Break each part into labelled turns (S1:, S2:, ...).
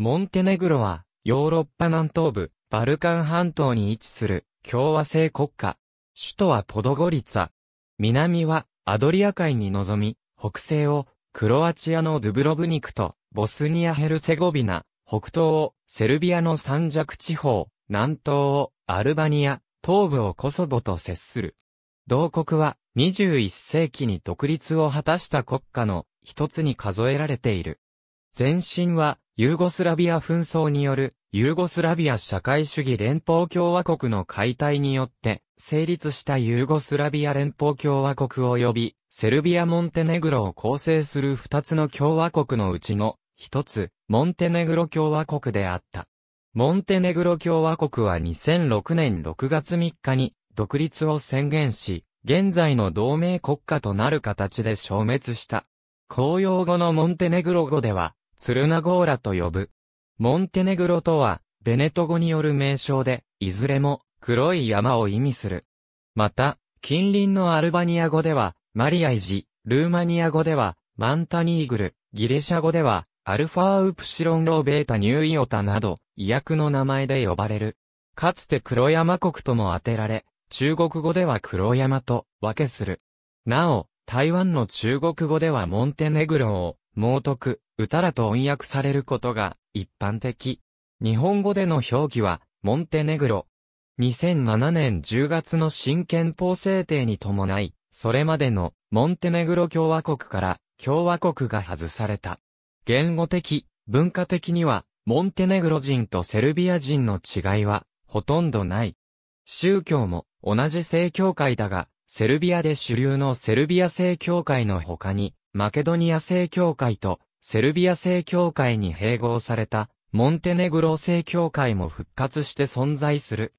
S1: モンテネグロは、ヨーロッパ南東部、バルカン半島に位置する、共和制国家。首都はポドゴリツァ。南は、アドリア海に臨み、北西を、クロアチアのドゥブロブニクと、ボスニア・ヘルセゴビナ、北東を、セルビアの三弱地方、南東を、アルバニア、東部をコソボと接する。同国は、21世紀に独立を果たした国家の、一つに数えられている。前身は、ユーゴスラビア紛争による、ユーゴスラビア社会主義連邦共和国の解体によって、成立したユーゴスラビア連邦共和国及び、セルビア・モンテネグロを構成する二つの共和国のうちの、一つ、モンテネグロ共和国であった。モンテネグロ共和国は2006年6月3日に、独立を宣言し、現在の同盟国家となる形で消滅した。公用語のモンテネグロ語では、ツルナゴーラと呼ぶ。モンテネグロとは、ベネト語による名称で、いずれも、黒い山を意味する。また、近隣のアルバニア語では、マリアイジ、ルーマニア語では、マンタニーグル、ギリシャ語では、アルファウプシロンローベータニューイオタなど、医薬の名前で呼ばれる。かつて黒山国とも当てられ、中国語では黒山と分けする。なお、台湾の中国語ではモンテネグロを、猛徳、歌らと音訳されることが一般的。日本語での表記は、モンテネグロ。2007年10月の新憲法制定に伴い、それまでのモンテネグロ共和国から共和国が外された。言語的、文化的には、モンテネグロ人とセルビア人の違いは、ほとんどない。宗教も同じ正教会だが、セルビアで主流のセルビア正教会の他に、マケドニア正教会とセルビア正教会に併合されたモンテネグロ正教会も復活して存在する。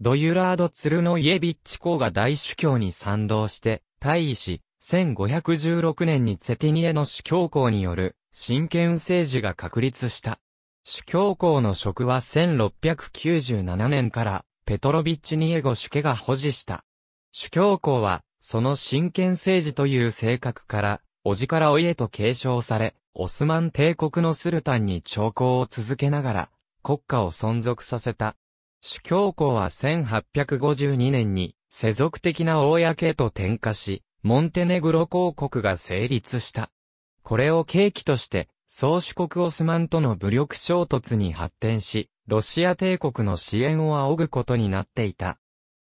S1: ドユラード・ツルノイエビッチ公が大主教に賛同して、退位し、1516年にツェティニエの主教公による、神権政治が確立した。主教公の職は1697年から、ペトロビッチ・ニエゴ主家が保持した。主教公は、その神権政治という性格から、おじからお家と継承され、オスマン帝国のスルタンに朝貢を続けながら、国家を存続させた。主教皇は1852年に、世俗的な公へと転化し、モンテネグロ公国が成立した。これを契機として、宗主国オスマンとの武力衝突に発展し、ロシア帝国の支援を仰ぐことになっていた。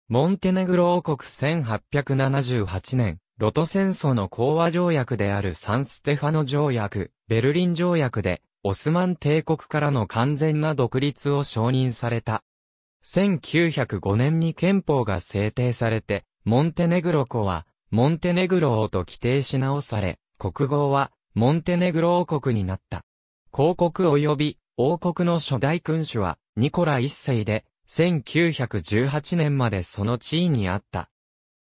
S1: モンテネグロ王国1878年、ロト戦争の講和条約であるサンステファノ条約、ベルリン条約で、オスマン帝国からの完全な独立を承認された。1905年に憲法が制定されて、モンテネグロ湖は、モンテネグロ王と規定し直され、国号は、モンテネグロ王国になった。公国及び、王国の初代君主は、ニコラ一世で、1918年までその地位にあった。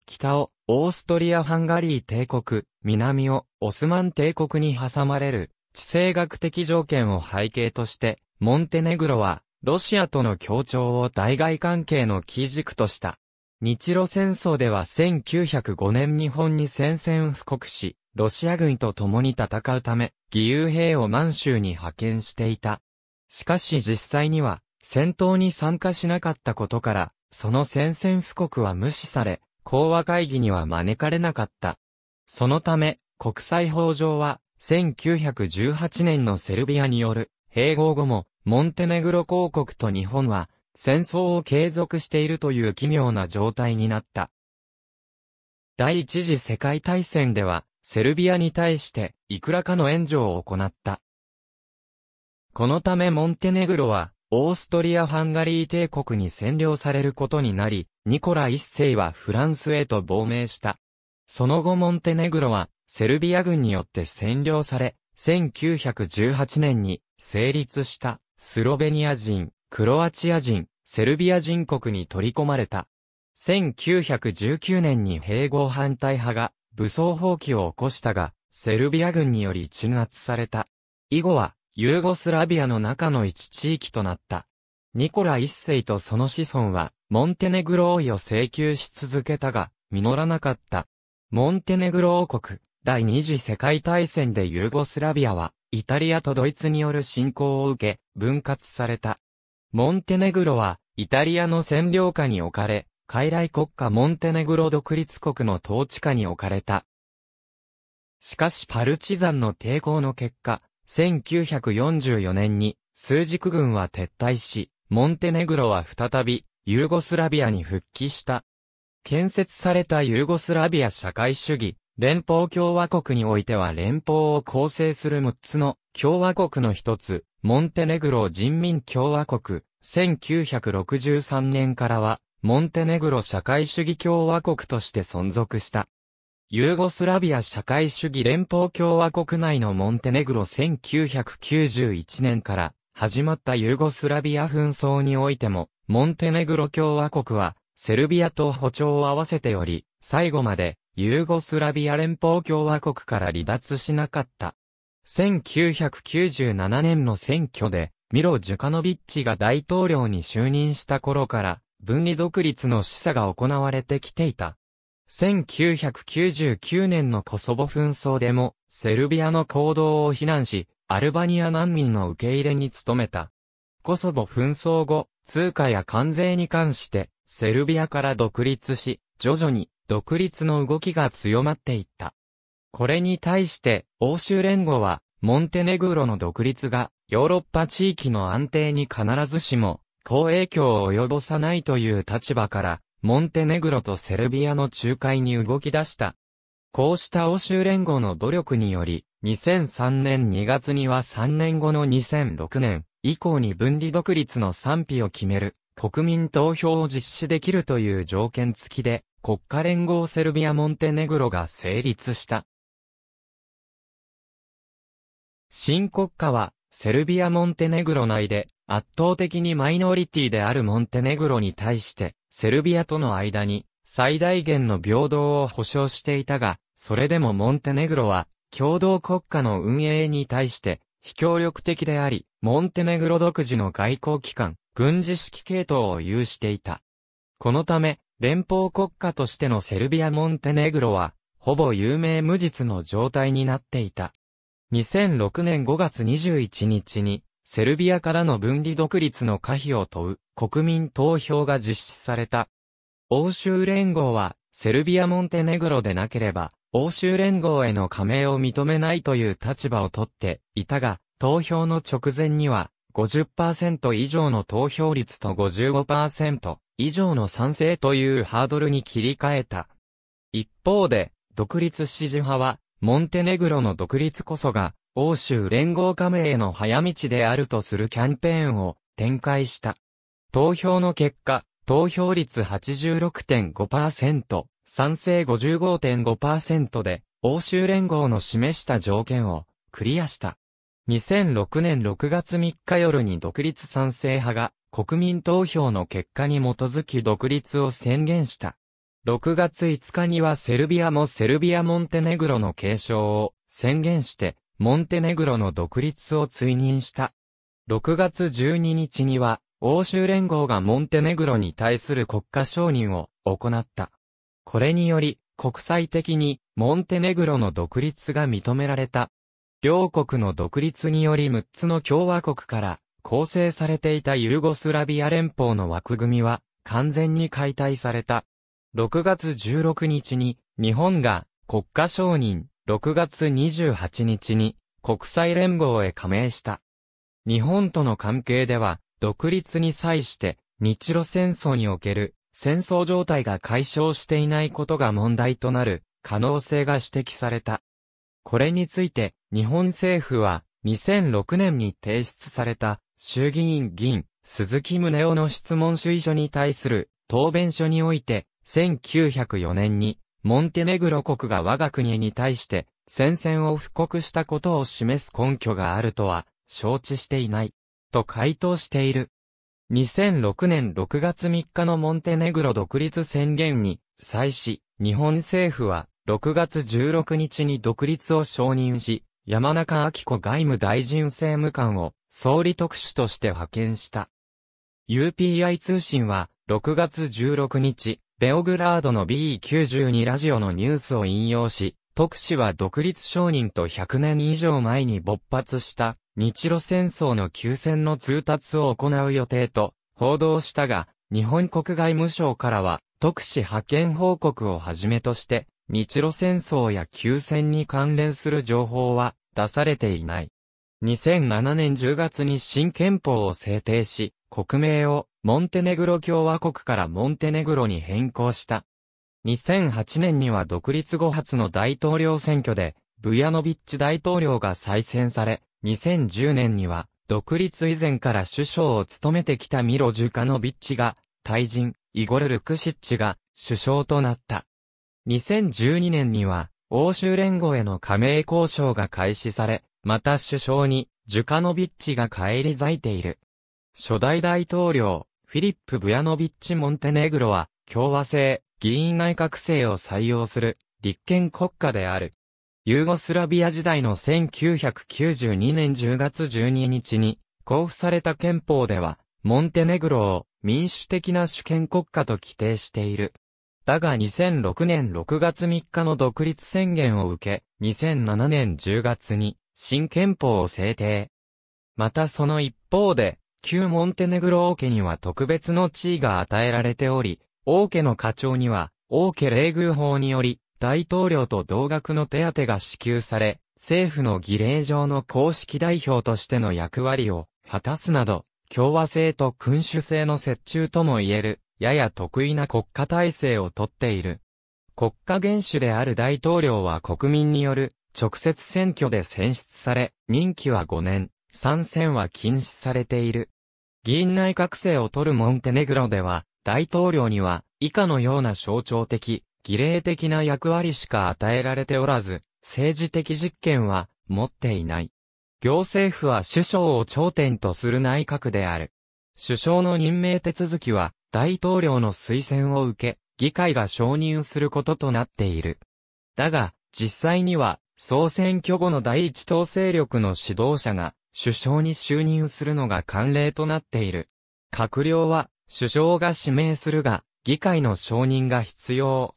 S1: 北をオーストリア・ハンガリー帝国、南をオスマン帝国に挟まれる地政学的条件を背景として、モンテネグロはロシアとの協調を対外関係の基軸とした。日露戦争では1905年日本に宣戦布告し、ロシア軍と共に戦うため、義勇兵を満州に派遣していた。しかし実際には、戦闘に参加しなかったことから、その宣戦布告は無視され、講和会議には招かれなかった。そのため、国際法上は、1918年のセルビアによる併合後も、モンテネグロ公国と日本は、戦争を継続しているという奇妙な状態になった。第一次世界大戦では、セルビアに対して、いくらかの援助を行った。このためモンテネグロは、オーストリア・ハンガリー帝国に占領されることになり、ニコラ一世はフランスへと亡命した。その後モンテネグロは、セルビア軍によって占領され、1918年に成立したスロベニア人、クロアチア人、セルビア人国に取り込まれた。1919年に併合反対派が武装放棄を起こしたが、セルビア軍により鎮圧された。以後は、ユーゴスラビアの中の一地域となった。ニコラ一世とその子孫は、モンテネグロ王位を請求し続けたが、実らなかった。モンテネグロ王国、第二次世界大戦でユーゴスラビアは、イタリアとドイツによる侵攻を受け、分割された。モンテネグロは、イタリアの占領下に置かれ、傀儡国家モンテネグロ独立国の統治下に置かれた。しかしパルチザンの抵抗の結果、1944年に数軸軍は撤退し、モンテネグロは再びユーゴスラビアに復帰した。建設されたユーゴスラビア社会主義、連邦共和国においては連邦を構成する6つの共和国の一つ、モンテネグロ人民共和国、1963年からは、モンテネグロ社会主義共和国として存続した。ユーゴスラビア社会主義連邦共和国内のモンテネグロ1991年から始まったユーゴスラビア紛争においても、モンテネグロ共和国はセルビアと歩調を合わせており、最後までユーゴスラビア連邦共和国から離脱しなかった。1997年の選挙で、ミロ・ジュカノビッチが大統領に就任した頃から、分離独立の示唆が行われてきていた。1999年のコソボ紛争でも、セルビアの行動を非難し、アルバニア難民の受け入れに努めた。コソボ紛争後、通貨や関税に関して、セルビアから独立し、徐々に独立の動きが強まっていった。これに対して、欧州連合は、モンテネグロの独立が、ヨーロッパ地域の安定に必ずしも、好影響を及ぼさないという立場から、モンテネグロとセルビアの仲介に動き出した。こうした欧州連合の努力により、2003年2月には3年後の2006年以降に分離独立の賛否を決める国民投票を実施できるという条件付きで国家連合セルビア・モンテネグロが成立した。新国家はセルビア・モンテネグロ内で圧倒的にマイノリティであるモンテネグロに対してセルビアとの間に最大限の平等を保障していたが、それでもモンテネグロは共同国家の運営に対して非協力的であり、モンテネグロ独自の外交機関、軍事指揮系統を有していた。このため、連邦国家としてのセルビア・モンテネグロは、ほぼ有名無実の状態になっていた。2006年5月21日に、セルビアからの分離独立の可否を問う国民投票が実施された。欧州連合は、セルビア・モンテネグロでなければ、欧州連合への加盟を認めないという立場をとっていたが、投票の直前には、50%以上の投票率と55%以上の賛成というハードルに切り替えた。一方で、独立支持派は、モンテネグロの独立こそが、欧州連合加盟への早道であるとするキャンペーンを展開した。投票の結果、投票率86.5%、賛成55.5%で、欧州連合の示した条件をクリアした。2006年6月3日夜に独立賛成派が国民投票の結果に基づき独立を宣言した。6月5日にはセルビアもセルビア・モンテネグロの継承を宣言してモンテネグロの独立を追認した。6月12日には、欧州連合がモンテネグロに対する国家承認を行った。これにより、国際的にモンテネグロの独立が認められた。両国の独立により6つの共和国から構成されていたユルゴスラビア連邦の枠組みは完全に解体された。6月16日に日本が国家承認、6月28日に国際連合へ加盟した。日本との関係では、独立に際して日露戦争における戦争状態が解消していないことが問題となる可能性が指摘された。これについて日本政府は2006年に提出された衆議院議員鈴木宗男の質問主意書に対する答弁書において1904年にモンテネグロ国が我が国に対して戦線を布告したことを示す根拠があるとは承知していない。と回答している。2006年6月3日のモンテネグロ独立宣言に際し、日本政府は6月16日に独立を承認し、山中明子外務大臣政務官を総理特使として派遣した。UPI 通信は6月16日、ベオグラードの B92 ラジオのニュースを引用し、特使は独立承認と100年以上前に勃発した日露戦争の休戦の通達を行う予定と報道したが、日本国外務省からは特使派遣報告をはじめとして、日露戦争や休戦に関連する情報は出されていない。2007年10月に新憲法を制定し、国名をモンテネグロ共和国からモンテネグロに変更した。2008年には独立後初の大統領選挙で、ブヤノビッチ大統領が再選され、2010年には、独立以前から首相を務めてきたミロ・ジュカノビッチが、退陣、イゴル・ルクシッチが、首相となった。2012年には、欧州連合への加盟交渉が開始され、また首相に、ジュカノビッチが返り咲いている。初代大統領、フィリップ・ブヤノビッチ・モンテネグロは、共和制、議員内閣制を採用する、立憲国家である。ユーゴスラビア時代の1992年10月12日に、交付された憲法では、モンテネグロを民主的な主権国家と規定している。だが2006年6月3日の独立宣言を受け、2007年10月に新憲法を制定。またその一方で、旧モンテネグロ王家には特別の地位が与えられており、王家の課長には、王家冷遇法により、大統領と同額の手当が支給され、政府の儀礼上の公式代表としての役割を果たすなど、共和制と君主制の折衷とも言える、やや得意な国家体制をとっている。国家元首である大統領は国民による直接選挙で選出され、任期は5年、参戦は禁止されている。議院内閣制を取るモンテネグロでは、大統領には、以下のような象徴的、儀礼的な役割しか与えられておらず、政治的実権は持っていない。行政府は首相を頂点とする内閣である。首相の任命手続きは、大統領の推薦を受け、議会が承認することとなっている。だが、実際には、総選挙後の第一党勢力の指導者が、首相に就任するのが慣例となっている。閣僚は、首相が指名するが、議会の承認が必要。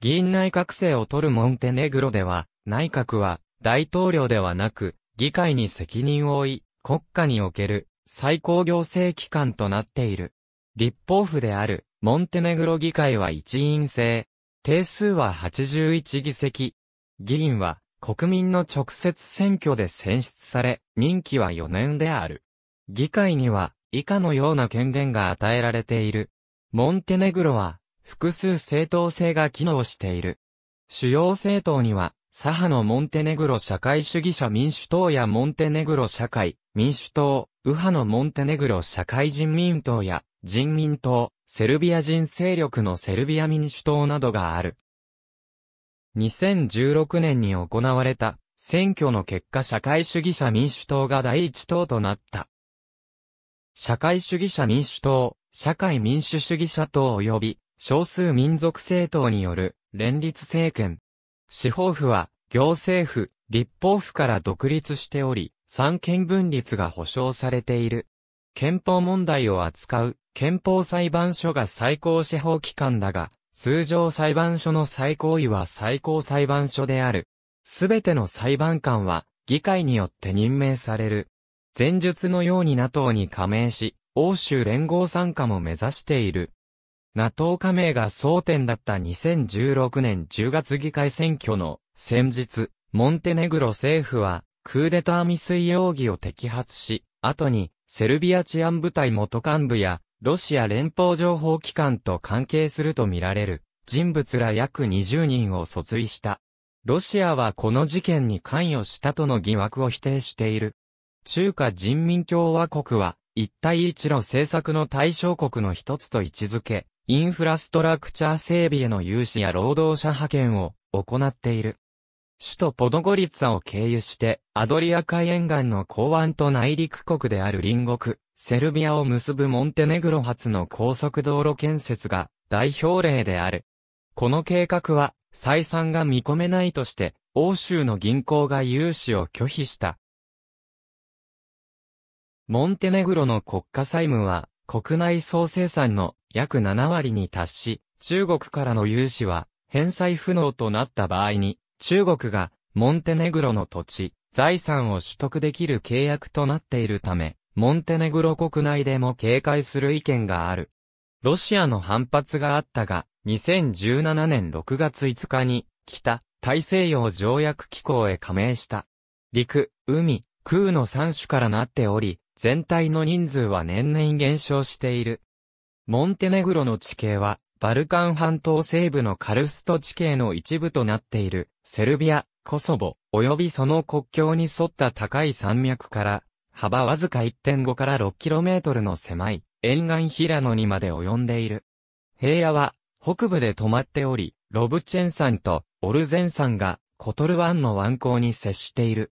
S1: 議員内閣制を取るモンテネグロでは、内閣は、大統領ではなく、議会に責任を負い、国家における、最高行政機関となっている。立法府である、モンテネグロ議会は一員制。定数は81議席。議員は、国民の直接選挙で選出され、任期は4年である。議会には以下のような権限が与えられている。モンテネグロは複数政党制が機能している。主要政党には、左派のモンテネグロ社会主義者民主党やモンテネグロ社会民主党、右派のモンテネグロ社会人民党や人民党、セルビア人勢力のセルビア民主党などがある。2016年に行われた選挙の結果社会主義者民主党が第一党となった。社会主義者民主党、社会民主主義者党及び少数民族政党による連立政権。司法府は行政府、立法府から独立しており、三権分立が保障されている。憲法問題を扱う憲法裁判所が最高司法機関だが、通常裁判所の最高位は最高裁判所である。すべての裁判官は議会によって任命される。前述のように NATO に加盟し、欧州連合参加も目指している。NATO 加盟が争点だった2016年10月議会選挙の先日、モンテネグロ政府はクーデター未遂容疑を摘発し、後にセルビア治安部隊元幹部やロシア連邦情報機関と関係するとみられる人物ら約20人を訴追した。ロシアはこの事件に関与したとの疑惑を否定している。中華人民共和国は一帯一路政策の対象国の一つと位置づけ、インフラストラクチャー整備への融資や労働者派遣を行っている。首都ポドゴリツァを経由して、アドリア海沿岸の港湾と内陸国である隣国、セルビアを結ぶモンテネグロ発の高速道路建設が代表例である。この計画は採算が見込めないとして、欧州の銀行が融資を拒否した。モンテネグロの国家債務は国内総生産の約7割に達し、中国からの融資は返済不能となった場合に、中国がモンテネグロの土地、財産を取得できる契約となっているため、モンテネグロ国内でも警戒する意見がある。ロシアの反発があったが、2017年6月5日に、北、大西洋条約機構へ加盟した。陸、海、空の3種からなっており、全体の人数は年々減少している。モンテネグロの地形は、バルカン半島西部のカルスト地形の一部となっている、セルビア、コソボ、及びその国境に沿った高い山脈から、幅わずか1.5から 6km の狭い沿岸平野にまで及んでいる。平野は北部で止まっており、ロブチェン山とオルゼン山がコトル湾の湾口に接している。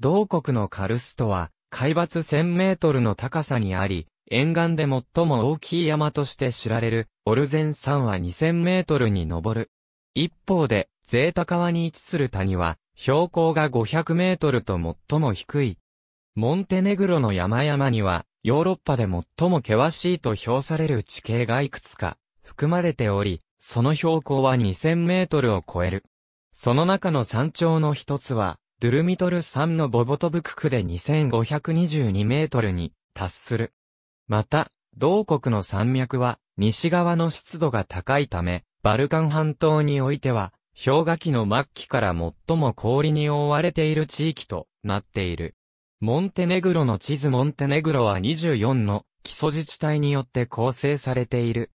S1: 同国のカルストは海抜1000メートルの高さにあり、沿岸で最も大きい山として知られるオルゼン山は2000メートルに上る。一方で、ゼータ川に位置する谷は標高が500メートルと最も低いモンテネグロの山々には、ヨーロッパで最も険しいと評される地形がいくつか含まれており、その標高は2000メートルを超える。その中の山頂の一つは、ドゥルミトル山のボボトブククで2522メートルに達する。また、同国の山脈は西側の湿度が高いため、バルカン半島においては、氷河期の末期から最も氷に覆われている地域となっている。モンテネグロの地図モンテネグロは24の基礎自治体によって構成されている。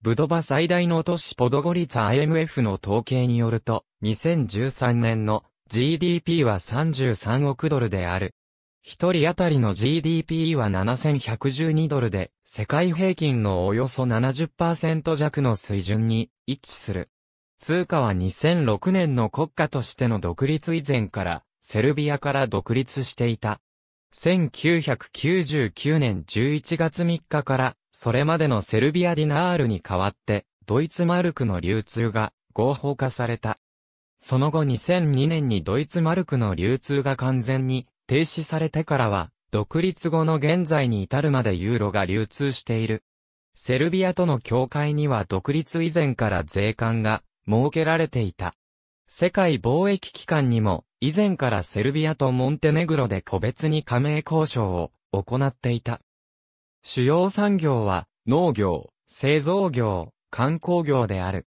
S1: ブドバ最大の都市ポドゴリツ IMF の統計によると、2013年の GDP は33億ドルである。一人当たりの GDP は7112ドルで、世界平均のおよそ70%弱の水準に位置する。通貨は2006年の国家としての独立以前から、セルビアから独立していた。1999年11月3日から、それまでのセルビアディナールに代わって、ドイツマルクの流通が合法化された。その後2002年にドイツマルクの流通が完全に停止されてからは、独立後の現在に至るまでユーロが流通している。セルビアとの境界には独立以前から税関が設けられていた。世界貿易機関にも、以前からセルビアとモンテネグロで個別に加盟交渉を行っていた。主要産業は、農業、製造業、観光業である。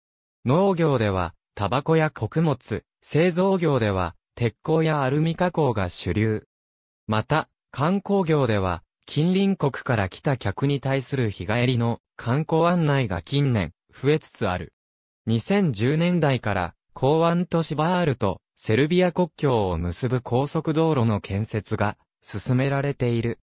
S1: 農業では、タバコや穀物、製造業では、鉄鋼やアルミ加工が主流。また、観光業では、近隣国から来た客に対する日帰りの観光案内が近年、増えつつある。2010年代から港湾都市バールとセルビア国境を結ぶ高速道路の建設が進められている。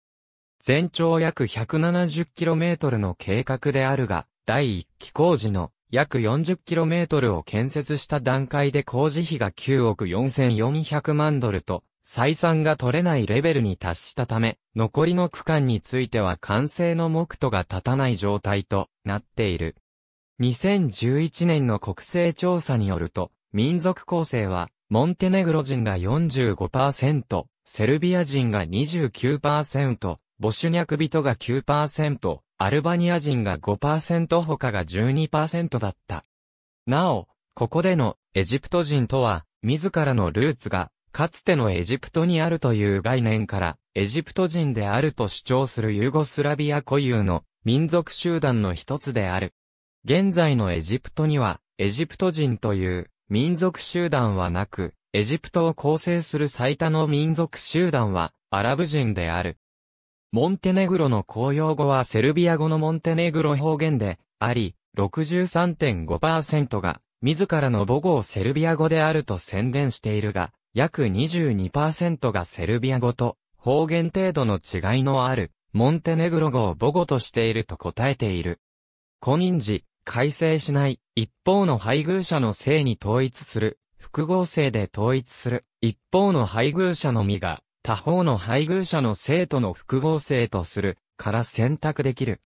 S1: 全長約 170km の計画であるが、第1期工事の約 40km を建設した段階で工事費が9億4400万ドルと、採算が取れないレベルに達したため、残りの区間については完成の目途が立たない状態となっている。2011年の国勢調査によると、民族構成は、モンテネグロ人が45%、セルビア人が29%、ボシュニャク人が9%、アルバニア人が5%他が12%だった。なお、ここでのエジプト人とは、自らのルーツが、かつてのエジプトにあるという概念から、エジプト人であると主張するユーゴスラビア固有の民族集団の一つである。現在のエジプトには、エジプト人という民族集団はなく、エジプトを構成する最多の民族集団は、アラブ人である。モンテネグロの公用語はセルビア語のモンテネグロ方言であり、63.5%が自らの母語をセルビア語であると宣伝しているが、約22%がセルビア語と方言程度の違いのあるモンテネグロ語を母語としていると答えている。改正しない、一方の配偶者の性に統一する、複合性で統一する、一方の配偶者のみが、他方の配偶者の性との複合性とする、から選択できる。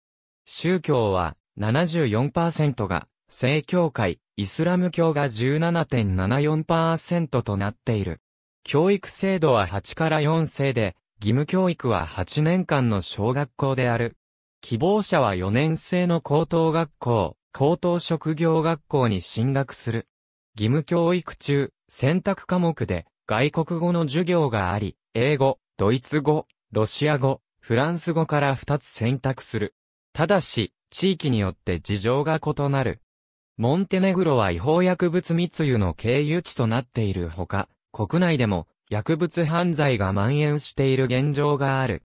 S1: 宗教は74%が、性教会、イスラム教が17.74%となっている。教育制度は8から4世で、義務教育は8年間の小学校である。希望者は4年生の高等学校、高等職業学校に進学する。義務教育中、選択科目で外国語の授業があり、英語、ドイツ語、ロシア語、フランス語から2つ選択する。ただし、地域によって事情が異なる。モンテネグロは違法薬物密輸の経由地となっているほか、国内でも薬物犯罪が蔓延している現状がある。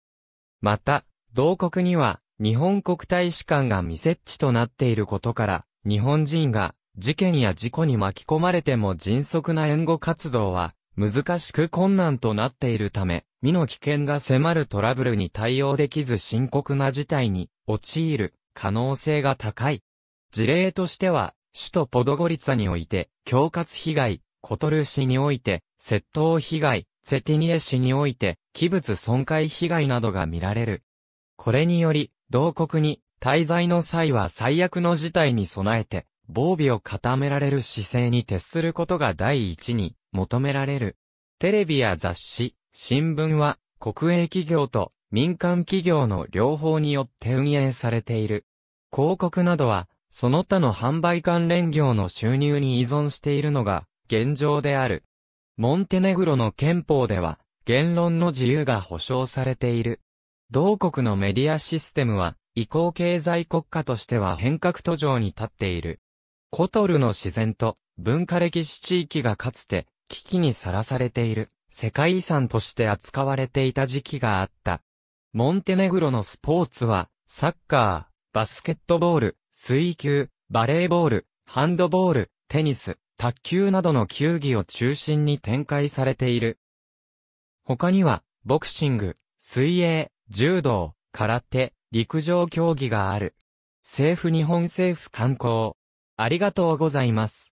S1: また、同国には日本国大使館が未設置となっていることから、日本人が事件や事故に巻き込まれても迅速な援護活動は難しく困難となっているため、身の危険が迫るトラブルに対応できず深刻な事態に陥る可能性が高い。事例としては、首都ポドゴリツァにおいて、恐喝被害、コトル市において、窃盗被害、セティニエ市において、器物損壊被害などが見られる。これにより、同国に滞在の際は最悪の事態に備えて、防備を固められる姿勢に徹することが第一に求められる。テレビや雑誌、新聞は国営企業と民間企業の両方によって運営されている。広告などはその他の販売関連業の収入に依存しているのが現状である。モンテネグロの憲法では言論の自由が保障されている。同国のメディアシステムは、移行経済国家としては変革途上に立っている。コトルの自然と文化歴史地域がかつて危機にさらされている世界遺産として扱われていた時期があった。モンテネグロのスポーツはサッカー、バスケットボール、水球、バレーボール、ハンドボール、テニス、卓球などの球技を中心に展開されている。他にはボクシング、水泳、柔道、空手、陸上競技がある。政府日本政府観光。ありがとうございます。